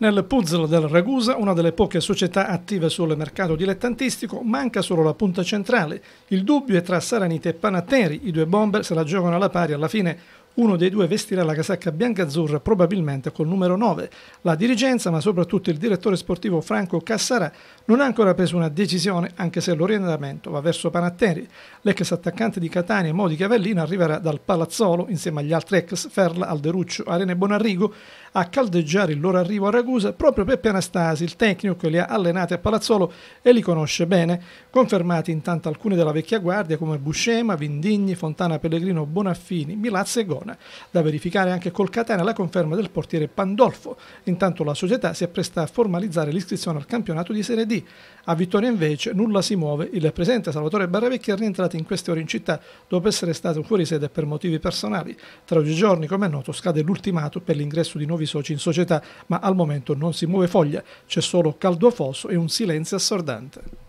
Nel puzzle del Ragusa, una delle poche società attive sul mercato dilettantistico, manca solo la punta centrale. Il dubbio è tra Saranit e Panatteri, i due bomber se la giocano alla pari alla fine. Uno dei due vestirà la casacca bianca-azzurra probabilmente col numero 9. La dirigenza, ma soprattutto il direttore sportivo Franco Cassarà, non ha ancora preso una decisione, anche se l'orientamento va verso Panatteri. L'ex attaccante di Catania, Modi Cavellino, arriverà dal Palazzolo, insieme agli altri ex Ferla, Alderuccio, Arene Bonarrigo, a caldeggiare il loro arrivo a Ragusa proprio Peppe Anastasi, il tecnico che li ha allenati a Palazzolo e li conosce bene. Confermati intanto alcuni della vecchia guardia come Buscema, Vindigni, Fontana Pellegrino, Bonaffini, Milazzo e Gol. Verona. Da verificare anche col Catania la conferma del portiere Pandolfo. Intanto la società si appresta a formalizzare l'iscrizione al campionato di Serie D. A Vittoria invece nulla si muove. Il presente Salvatore Barravecchi è rientrato in queste ore in città dopo essere stato fuori sede per motivi personali. Tra oggi giorni, come è noto, scade l'ultimato per l'ingresso di nuovi soci in società, ma al momento non si muove foglia. C'è solo caldo fosso e un silenzio assordante.